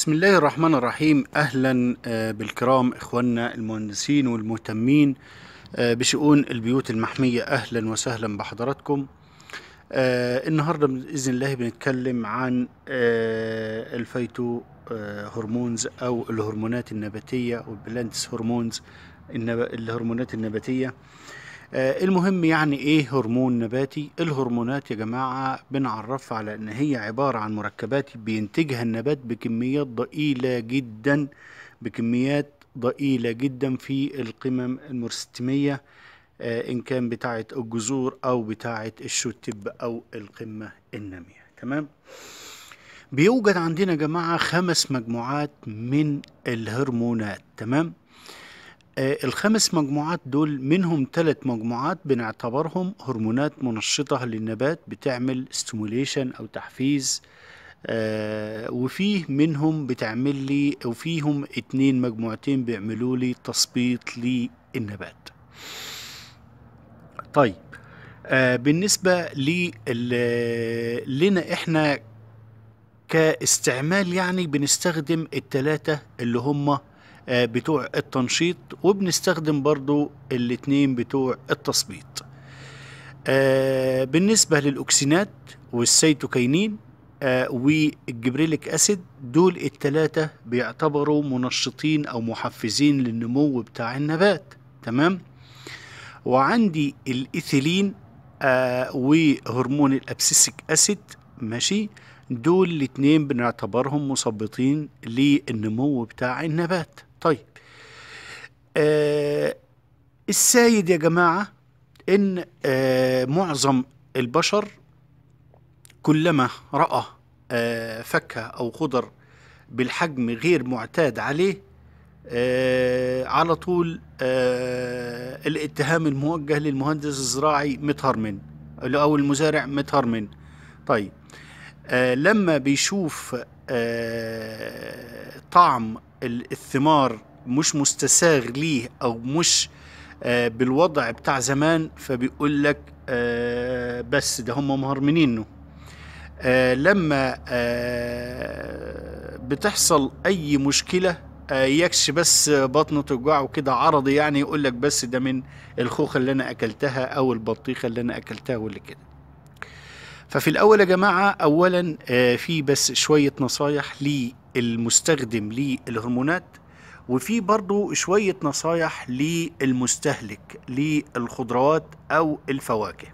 بسم الله الرحمن الرحيم اهلا آه، بالكرام اخواننا المهندسين والمهتمين آه، بشؤون البيوت المحمية اهلا وسهلا بحضراتكم آه، النهاردة باذن الله بنتكلم عن الفيتو هرمونز او الهرمونات النباتية والبلانتس هرمونز الهرمونات النباتية آه، المهم يعني ايه هرمون نباتي الهرمونات يا جماعة بنعرفها على ان هي عبارة عن مركبات بينتجها النبات بكميات ضئيلة جدا بكميات ضئيلة جدا في القمم المرستمية آه، ان كان بتاعة الجذور او بتاعة الشتب او القمة النامية تمام بيوجد عندنا يا جماعة خمس مجموعات من الهرمونات تمام آه، الخمس مجموعات دول منهم ثلاث مجموعات بنعتبرهم هرمونات منشطة للنبات بتعمل ستيموليشن أو تحفيز آه وفيه منهم بتعمل لي وفيهم اتنين مجموعتين بيعملوا لي تثبيط للنبات طيب آه بالنسبة لنا احنا كاستعمال يعني بنستخدم التلاتة اللي هما آه، بتوع التنشيط وبنستخدم برضو الاتنين بتوع التصبيط آه، بالنسبة للأكسينات والسيتوكينين آه، والجبريليك أسيد دول التلاتة بيعتبروا منشطين أو محفزين للنمو بتاع النبات تمام وعندي الإيثيلين وهرمون الأبسيسك أسيد ماشي دول الاتنين بنعتبرهم مثبطين للنمو بتاع النبات طيب آه السايد يا جماعة إن آه معظم البشر كلما رأى آه فاكهة أو خضر بالحجم غير معتاد عليه آه على طول آه الاتهام الموجه للمهندس الزراعي متهرمن او المزارع متهرمن طيب آه لما بيشوف آه طعم الثمار مش مستساغ ليه او مش آه، بالوضع بتاع زمان فبيقول لك آه، بس ده هم مهرمنينه آه، لما بتحصل اي مشكله يكش بس بطنه توجع وكده عرضي يعني يقول لك بس ده من الخوخه اللي انا اكلتها او البطيخه اللي انا اكلتها واللي كده ففي الاول يا جماعه اولا في بس شويه نصايح لي المستخدم للهرمونات وفي برضو شوية نصايح للمستهلك للخضروات أو الفواكه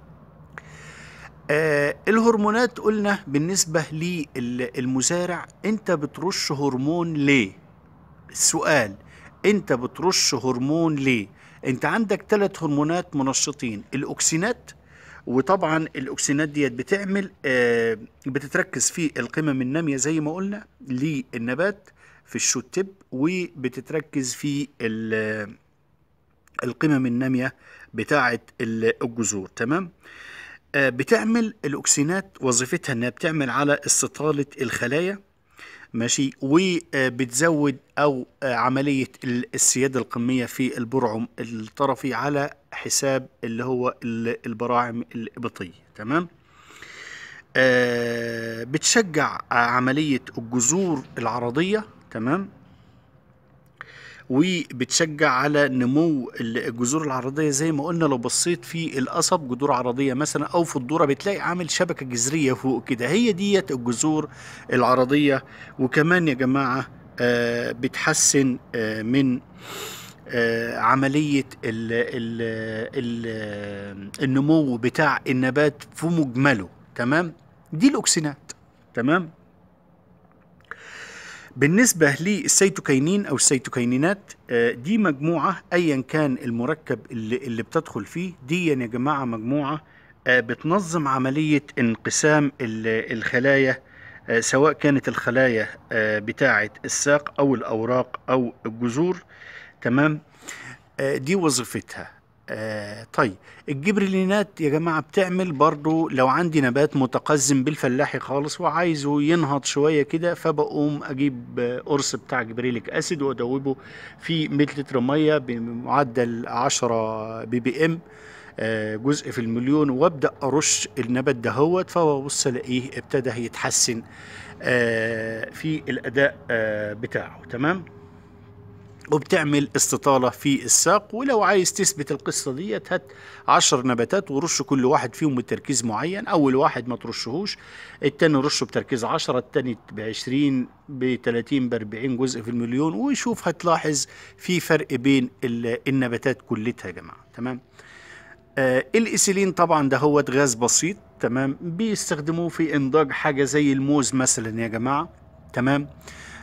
آه الهرمونات قلنا بالنسبة للمزارع أنت بترش هرمون ليه السؤال أنت بترش هرمون ليه أنت عندك ثلاث هرمونات منشطين الأوكسينات وطبعا الاوكسينات ديت بتعمل آه، بتتركز في القمم الناميه زي ما قلنا للنبات في الشوت تب وبتتركز في القمم الناميه بتاعه الجذور تمام آه، بتعمل الاوكسينات وظيفتها انها بتعمل على استطاله الخلايا ماشي وبتزود او آه، عمليه السياده القميه في البرعم الطرفي على حساب اللي هو البراعم الابطيه تمام آه، بتشجع عمليه الجذور العرضيه تمام وبتشجع على نمو الجذور العرضيه زي ما قلنا لو بصيت في القصب جذور عرضيه مثلا او في الذره بتلاقي عامل شبكه جذريه فوق كده هي ديت الجذور العرضيه وكمان يا جماعه آه، بتحسن آه، من آه، عملية الـ الـ الـ النمو بتاع النبات في مجمله تمام دي الاوكسينات تمام بالنسبة للسيتوكينين أو السيتوكينينات آه، دي مجموعة أيا كان المركب اللي, اللي بتدخل فيه دي يا جماعة مجموعة آه، بتنظم عملية انقسام الخلايا آه، سواء كانت الخلايا بتاعة الساق أو الأوراق أو الجذور تمام دي وظيفتها آه طيب الجبريلينات يا جماعة بتعمل برضو لو عندي نبات متقزم بالفلاحي خالص وعايزه ينهض شوية كده فبقوم أجيب قرص بتاع جبريليك أسيد وأدوبه في متلتر لتر مية بمعدل 10 بي بي إم آه جزء في المليون وابدأ أرش النبات دهوت فببص ألاقيه ابتدى يتحسن آه في الأداء آه، بتاعه تمام وبتعمل استطالة في الساق ولو عايز تثبت القصة دي هات عشر نباتات ورش كل واحد فيهم بتركيز معين أول واحد ما ترشهوش التاني رشه بتركيز عشرة التاني بعشرين بتلاتين بأربعين جزء في المليون وشوف هتلاحظ في فرق بين النباتات كلتها يا جماعة تمام آه الإسيلين طبعا ده هو غاز بسيط تمام بيستخدموه في إنضاج حاجة زي الموز مثلا يا جماعة تمام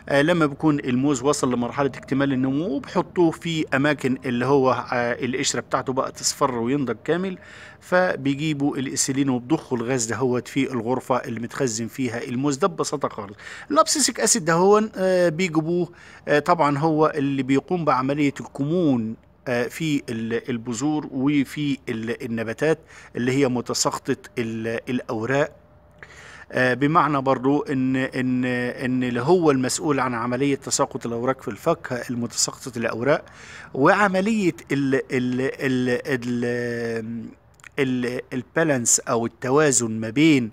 آه، لما بكون الموز وصل لمرحله اكتمال النمو بحطوه في اماكن اللي هو آه، القشره بتاعته بقى تصفر وينضج كامل فبيجيبوا الاسيلين وبضخوا الغاز دهوت في الغرفه اللي متخزن فيها الموز ده ببساطه خالص الابسيسيك اسيد ده هو آه، بيجيبوه طبعا هو اللي بيقوم بعمليه الكمون في البذور وفي النباتات اللي هي متساقطه الاوراق آه، بمعنى برضو ان ان ان اللي هو المسؤول عن عمليه تساقط الاوراق في الفاكهه المتساقطه الاوراق وعمليه ال ال ال ال البالانس او التوازن ما بين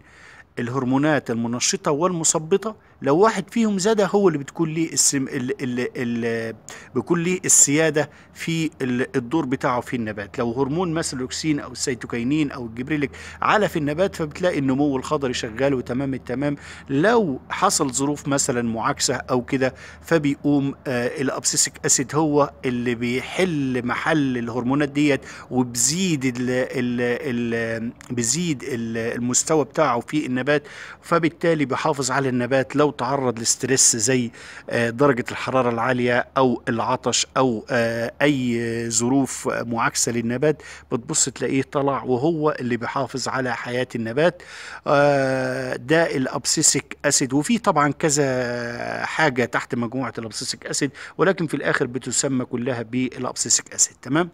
الهرمونات المنشطه والمثبطه لو واحد فيهم زاد هو اللي بتكون ليه السم... ال... ال... ال... بيكون ليه السيادة في الدور بتاعه في النبات لو هرمون مثل الاوكسين أو السيتوكينين أو الجبريليك على في النبات فبتلاقي النمو الخضري شغال وتمام التمام لو حصل ظروف مثلا معاكسة أو كده فبيقوم آه الأبسيسك أسيد هو اللي بيحل محل الهرمونات ديت وبزيد ال... ال... ال... بزيد المستوى بتاعه في النبات فبالتالي بيحافظ على النبات لو لو تعرض لستريس زي آه، درجه الحراره العاليه او العطش او آه، اي ظروف معاكسه للنبات بتبص تلاقيه طلع وهو اللي بيحافظ على حياه النبات آه، ده الابسيسك اسيد وفي طبعا كذا حاجه تحت مجموعه الابسيسك اسيد ولكن في الاخر بتسمى كلها بالابسيسك اسيد تمام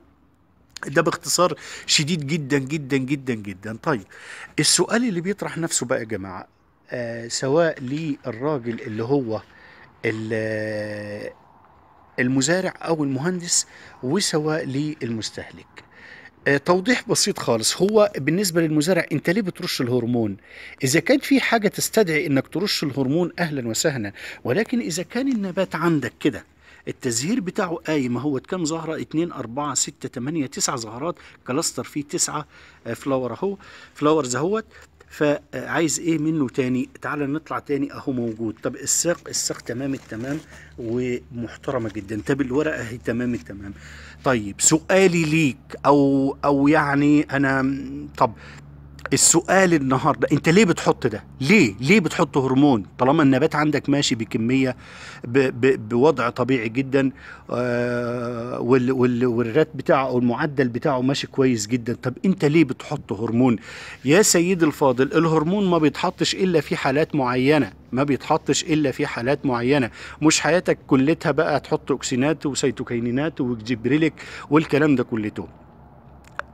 ده باختصار شديد جدا جدا جدا جدا طيب السؤال اللي بيطرح نفسه بقى يا جماعه آه، سواء للراجل اللي هو المزارع او المهندس وسواء للمستهلك آه، توضيح بسيط خالص هو بالنسبه للمزارع انت ليه بترش الهرمون اذا كان في حاجه تستدعي انك ترش الهرمون اهلا وسهلا ولكن اذا كان النبات عندك كده التزهير بتاعه قايم هو كام زهره 2 4 6 8 9 زهرات كلاستر فيه 9 فلاور آه، اهو فلاورز اهوت فعايز ايه منه تاني تعال نطلع تاني اهو موجود طب الساق الساق تمام التمام ومحترمه جدا طب الورقه اهي تمام التمام طيب سؤالي ليك او او يعني انا طب السؤال النهارده انت ليه بتحط ده؟ ليه؟ ليه بتحط هرمون طالما النبات عندك ماشي بكميه ب ب بوضع طبيعي جدا آه، وال والرات بتاعه او المعدل بتاعه ماشي كويس جدا، طب انت ليه بتحط هرمون؟ يا سيدي الفاضل الهرمون ما بيتحطش الا في حالات معينه، ما بيتحطش الا في حالات معينه، مش حياتك كلتها بقى تحط اوكسينات وسيتوكينينات وجبريلك والكلام ده كلته.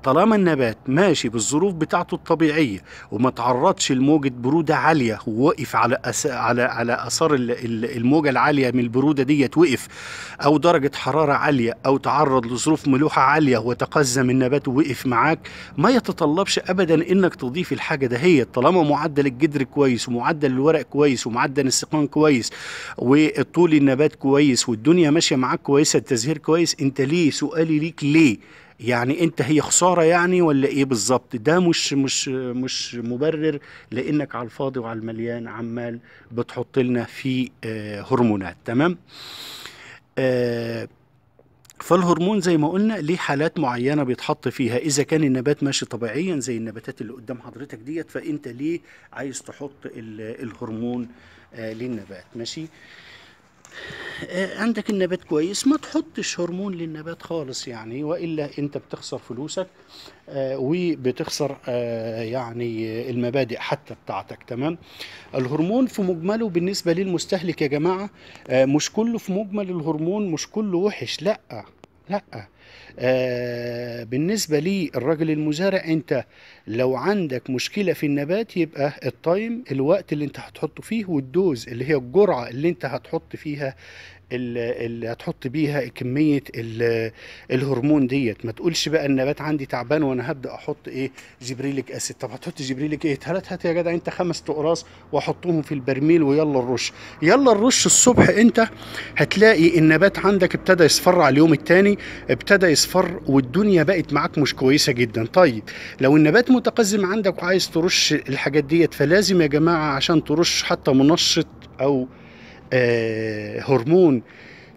طالما النبات ماشي بالظروف بتاعته الطبيعيه وما تعرضش لموجه بروده عاليه ووقف على أس... على على اثار الموجه العاليه من البروده ديت وقف او درجه حراره عاليه او تعرض لظروف ملوحه عاليه وتقزم النبات ووقف معاك ما يتطلبش ابدا انك تضيف الحاجه دهيت طالما معدل الجدر كويس ومعدل الورق كويس ومعدل السقان كويس وطول النبات كويس والدنيا ماشيه معاك كويسه التزهير كويس انت ليه سؤالي ليك ليه يعني انت هي خساره يعني ولا ايه بالظبط ده مش مش مش مبرر لانك على الفاضي وعلى المليان عمال بتحط لنا في آه، هرمونات تمام آه، فالهرمون زي ما قلنا ليه حالات معينة بيتحط فيها إذا كان النبات ماشي طبيعيا زي النباتات اللي قدام حضرتك ديت فأنت ليه عايز تحط الهرمون آه، للنبات ماشي آه، عندك النبات كويس ما تحطش هرمون للنبات خالص يعني والا انت بتخسر فلوسك آه، وبتخسر آه، يعني المبادئ حتى بتاعتك تمام الهرمون في مجمله بالنسبه للمستهلك يا جماعه مش كله في مجمل الهرمون مش كله وحش لا لا آه بالنسبه لي المزارع انت لو عندك مشكله في النبات يبقى التايم الوقت اللي انت هتحطه فيه والدوز اللي هي الجرعه اللي انت هتحط فيها اللي هتحط بيها كميه الهرمون ديت ما تقولش بقى النبات عندي تعبان وانا هبدا احط ايه جبريليك اسيد طب هتحط جبريليك ايه هات هات يا جدع انت خمس تقراص واحطهم في البرميل ويلا الرش يلا الرش الصبح انت هتلاقي النبات عندك ابتدى يصفر على اليوم الثاني ابتدى يصفر والدنيا بقت معاك مش كويسه جدا طيب لو النبات متقزم عندك وعايز ترش الحاجات ديت فلازم يا جماعه عشان ترش حتى منشط او آه، هرمون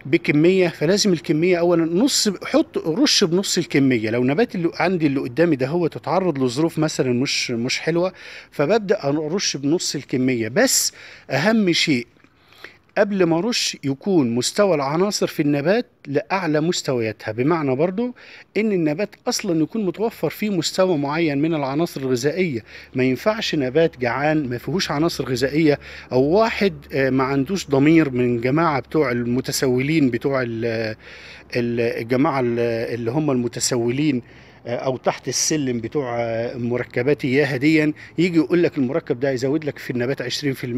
بكميه فلازم الكميه اولا نص حط رش بنص الكميه لو نبات اللي عندي اللي قدامي ده هو تتعرض لظروف مثلا مش مش حلوه فببدا ارش بنص الكميه بس اهم شيء قبل ما رش يكون مستوى العناصر في النبات لأعلى مستوياتها بمعنى برضو إن النبات أصلا يكون متوفر فيه مستوى معين من العناصر الغذائية ما ينفعش نبات جعان ما فيهوش عناصر غذائية أو واحد آه، ما عندوش ضمير من جماعة بتوع المتسولين بتوع الجماعة اللي هم المتسولين او تحت السلم بتوع مركبات اياها ديا يجي يقول لك المركب ده هيزود لك في النبات 20%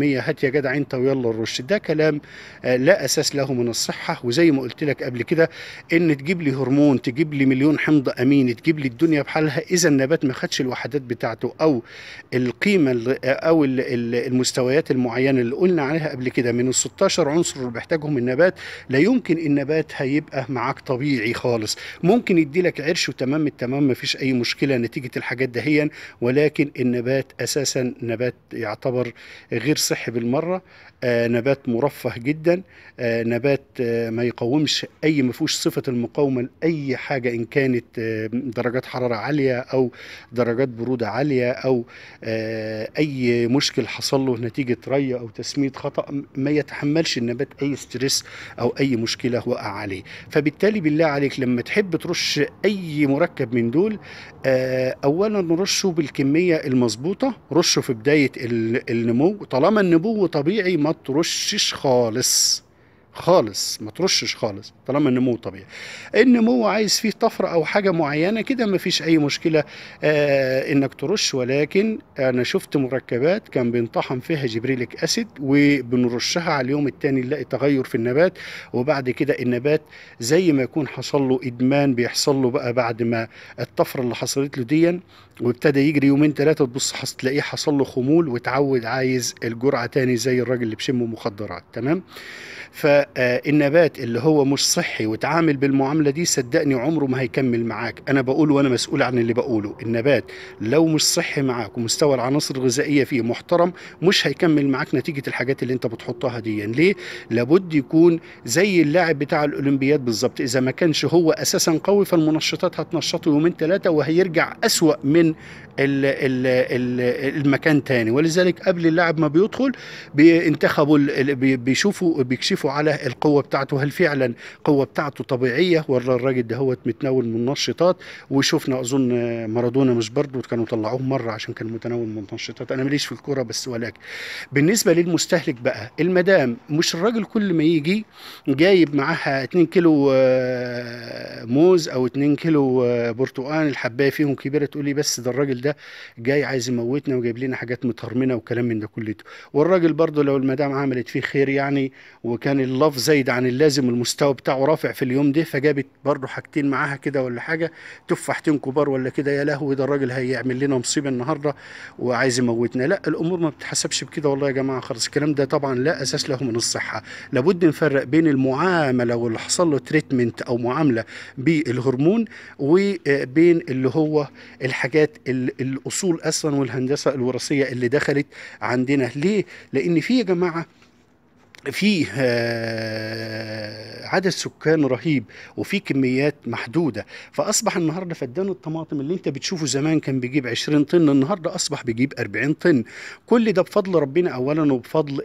هات يا جدع انت ويلا الرشد ده كلام آه، لا اساس له من الصحه وزي ما قلت لك قبل كده ان تجيب لي هرمون تجيب لي مليون حمض امين تجيب لي الدنيا بحالها اذا النبات ما خدش الوحدات بتاعته او القيمه آه، او المستويات المعينه اللي قلنا عليها قبل كده من ال 16 عنصر اللي بيحتاجهم النبات لا يمكن النبات هيبقى معاك طبيعي خالص ممكن يدي لك عرش وتمام التمام تمام ما فيش اي مشكله نتيجه الحاجات دهيا ولكن النبات اساسا نبات يعتبر غير صحي بالمره آه نبات مرفه جدا آه نبات آه ما يقاومش اي ما فيهوش صفه المقاومه لاي حاجه ان كانت آه، درجات حراره عاليه او درجات بروده عاليه او آه، اي مشكل حصل له نتيجه ري او تسميد خطا ما يتحملش النبات اي ستريس او اي مشكله وقع عليه فبالتالي بالله عليك لما تحب ترش اي مركب من من دول آه، اولا رشه بالكميه المظبوطه رشه في بدايه النمو طالما النمو طبيعي ما ترشش خالص خالص ما ترشش خالص طالما النمو طبيعي النمو عايز فيه طفره او حاجه معينه كده ما فيش اي مشكله آه انك ترش ولكن انا شفت مركبات كان بينطحن فيها جبريليك اسيد وبنرشها على اليوم الثاني نلاقي تغير في النبات وبعد كده النبات زي ما يكون حصل له ادمان بيحصل له بقى بعد ما الطفره اللي حصلت له ديا وابتدى يجري يومين ثلاثه تبص تلاقيه حصل له خمول وتعود عايز الجرعه تاني زي الراجل اللي بشمه مخدرات تمام ف آه، النبات اللي هو مش صحي وتعامل بالمعامله دي صدقني عمره ما هيكمل معاك انا بقول وانا مسؤول عن اللي بقوله النبات لو مش صحي معاك ومستوى العناصر الغذائيه فيه محترم مش هيكمل معاك نتيجه الحاجات اللي انت بتحطها دي يعني ليه لابد يكون زي اللاعب بتاع الاولمبياد بالظبط اذا ما كانش هو اساسا قوي فالمنشطات هتنشطه يومين ثلاثه وهيرجع اسوا من الـ الـ الـ المكان تاني ولذلك قبل اللاعب ما بيدخل بينتخبوا بيشوفوا بيكشفوا على القوه بتاعته هل فعلا القوه بتاعته طبيعيه ولا الراجل ده هو متناول منشطات وشفنا اظن مارادونا مش برضه كانوا طلعوه مره عشان كان متناول منشطات انا ماليش في الكوره بس ولكن بالنسبه للمستهلك بقى المدام مش الراجل كل ما يجي جايب معاها 2 كيلو آه، موز او 2 كيلو آه، برتقال الحبايه فيهم كبيره تقول لي بس ده الراجل ده جاي عايز يموتنا وجايب لنا حاجات متهرمنه وكلام من ده كله والراجل برضه لو المدام عملت فيه خير يعني وكان اللفظ زايد عن اللازم المستوى بتاعه رافع في اليوم ده فجابت برضه حاجتين معاها كده ولا حاجه تفاحتين كبار ولا كده يا لهوي ده الراجل هيعمل لنا مصيبه النهارده وعايز يموتنا لا الامور ما بتحسبش بكده والله يا جماعه خالص الكلام ده طبعا لا اساس له من الصحه لابد نفرق بين المعامله واللي حصل له تريتمنت او معامله بالهرمون وبين اللي هو الحاجات الاصول اصلا والهندسه الوراثيه اللي دخلت عندنا ليه لان في يا جماعه فيه آه، عدد سكان رهيب وفي كميات محدوده فاصبح النهارده فدان الطماطم اللي انت بتشوفه زمان كان بيجيب 20 طن النهارده اصبح بيجيب 40 طن كل ده بفضل ربنا اولا وبفضل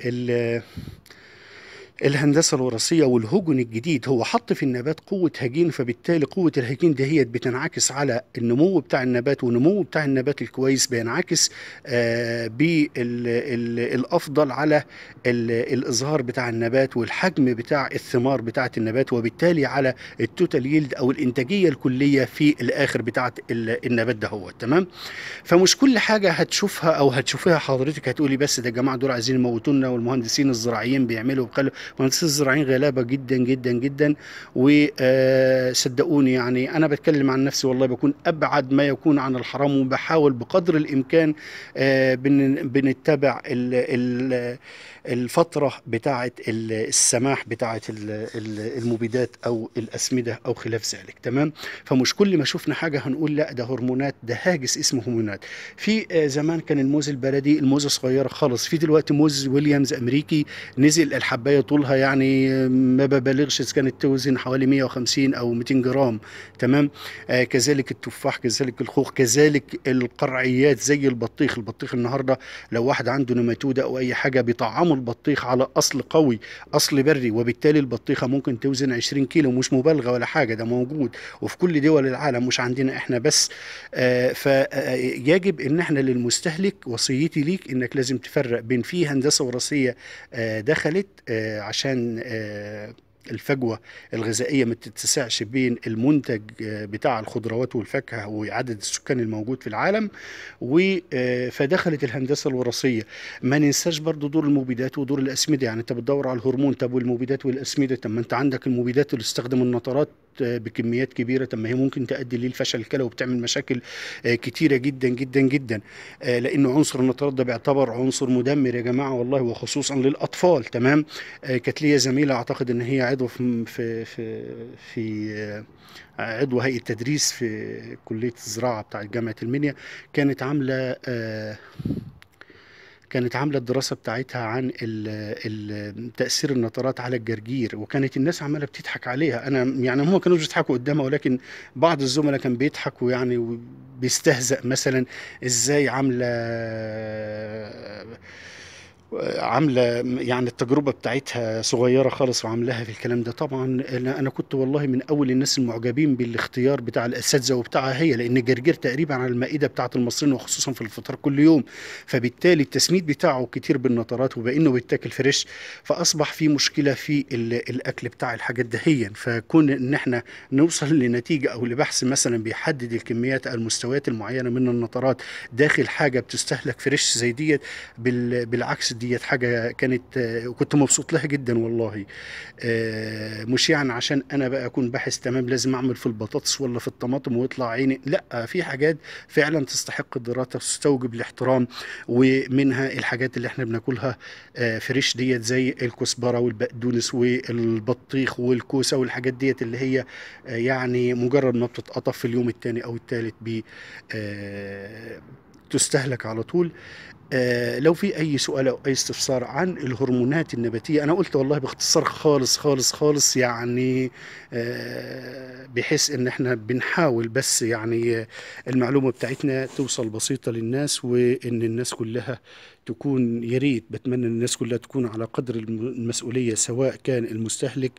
الهندسه الوراثيه والهجن الجديد هو حط في النبات قوه هجين فبالتالي قوه الهجين هي بتنعكس على النمو بتاع النبات والنمو بتاع النبات الكويس بينعكس آه، بالافضل على الازهار بتاع النبات والحجم بتاع الثمار بتاعه النبات وبالتالي على التوتال يلد او الانتاجيه الكليه في الاخر بتاعه النبات ده هو تمام فمش كل حاجه هتشوفها او هتشوفها حضرتك هتقولي بس ده الجماعه دول عايزين يموتونا والمهندسين الزراعيين بيعملوا وبيخلوا مهندسين الزراعين غلابه جدا جدا جدا وصدقوني يعني انا بتكلم عن نفسي والله بكون ابعد ما يكون عن الحرام وبحاول بقدر الامكان آه، بنتبع الفتره بتاعه السماح بتاعه المبيدات او الاسمده او خلاف ذلك تمام فمش كل ما شفنا حاجه هنقول لا ده هرمونات ده هاجس اسمه هرمونات في آه، زمان كان الموز البلدي الموزه صغيره خالص في دلوقتي موز ويليامز امريكي نزل الحبايه طولها يعني ما ببالغش اذا كانت توزن حوالي 150 او 200 جرام تمام آه كذلك التفاح كذلك الخوخ كذلك القرعيات زي البطيخ البطيخ النهارده لو واحد عنده نماتوده او اي حاجه بيطعموا البطيخ على اصل قوي اصل بري وبالتالي البطيخه ممكن توزن 20 كيلو مش مبالغه ولا حاجه ده موجود وفي كل دول العالم مش عندنا احنا بس آه فيجب آه، ان احنا للمستهلك وصيتي ليك انك لازم تفرق بين في هندسه وراثيه آه دخلت آه، عشان آه، الفجوة الغذائية ما تتسعش بين المنتج آه، بتاع الخضروات والفاكهة وعدد السكان الموجود في العالم آه، فدخلت الهندسة الوراثية ما ننساش برضو دور المبيدات ودور الأسمدة يعني أنت بتدور على الهرمون طب والمبيدات والأسمدة طب ما أنت عندك المبيدات اللي استخدم النطرات بكميات كبيره طب ما هي ممكن تؤدي للفشل الكلوي وبتعمل مشاكل آه، كتيره جدا جدا جدا آه، لانه عنصر النترات ده بيعتبر عنصر مدمر يا جماعه والله وخصوصا للاطفال تمام آه، كانت ليا زميله اعتقد ان هي عضو في في في عضو هيئه تدريس في كليه الزراعه بتاعه جامعه المنيا كانت عامله كانت عامله الدراسه بتاعتها عن تاثير النطرات على الجرجير وكانت الناس عماله بتضحك عليها انا يعني هم كانوا بيضحكوا قدامها ولكن بعض الزملاء كان بيضحكوا يعني بيستهزأ مثلا ازاي عامله عامله يعني التجربه بتاعتها صغيره خالص وعاملاها في الكلام ده طبعا انا كنت والله من اول الناس المعجبين بالاختيار بتاع الاساتذه وبتاعها هي لان جرجير تقريبا على المائده بتاعه المصريين وخصوصا في الفطار كل يوم فبالتالي التسميد بتاعه كتير بالنطرات وبانه بيتاكل فريش فاصبح في مشكله في الاكل بتاع الحاجات دهيا فكون ان احنا نوصل لنتيجه او لبحث مثلا بيحدد الكميات او المستويات المعينه من النطرات داخل حاجه بتستهلك فريش زي ديت بالعكس دي ديت حاجه كانت وكنت آه، مبسوط لها جدا والله آه، مش يعني عشان انا بقى اكون باحث تمام لازم اعمل في البطاطس ولا في الطماطم ويطلع عيني لا في حاجات فعلا تستحق الدراسه تستوجب الاحترام ومنها الحاجات اللي احنا بناكلها آه، فريش ديت زي الكزبره والبقدونس والبطيخ والكوسه والحاجات ديت اللي هي يعني مجرد ما بتتقطف في اليوم الثاني او الثالث ب تستهلك على طول آه، لو في اي سؤال او اي استفسار عن الهرمونات النباتيه انا قلت والله باختصار خالص خالص خالص يعني آه، بحيث ان احنا بنحاول بس يعني آه، المعلومه بتاعتنا توصل بسيطه للناس وان الناس كلها تكون يا ريت بتمنى الناس كلها تكون على قدر المسؤوليه سواء كان المستهلك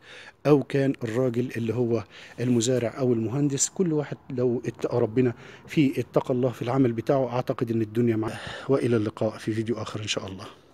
او كان الراجل اللي هو المزارع او المهندس كل واحد لو اتقى ربنا في اتقى الله في العمل بتاعه اعتقد ان الدنيا معاه والى اللقاء في فيديو اخر ان شاء الله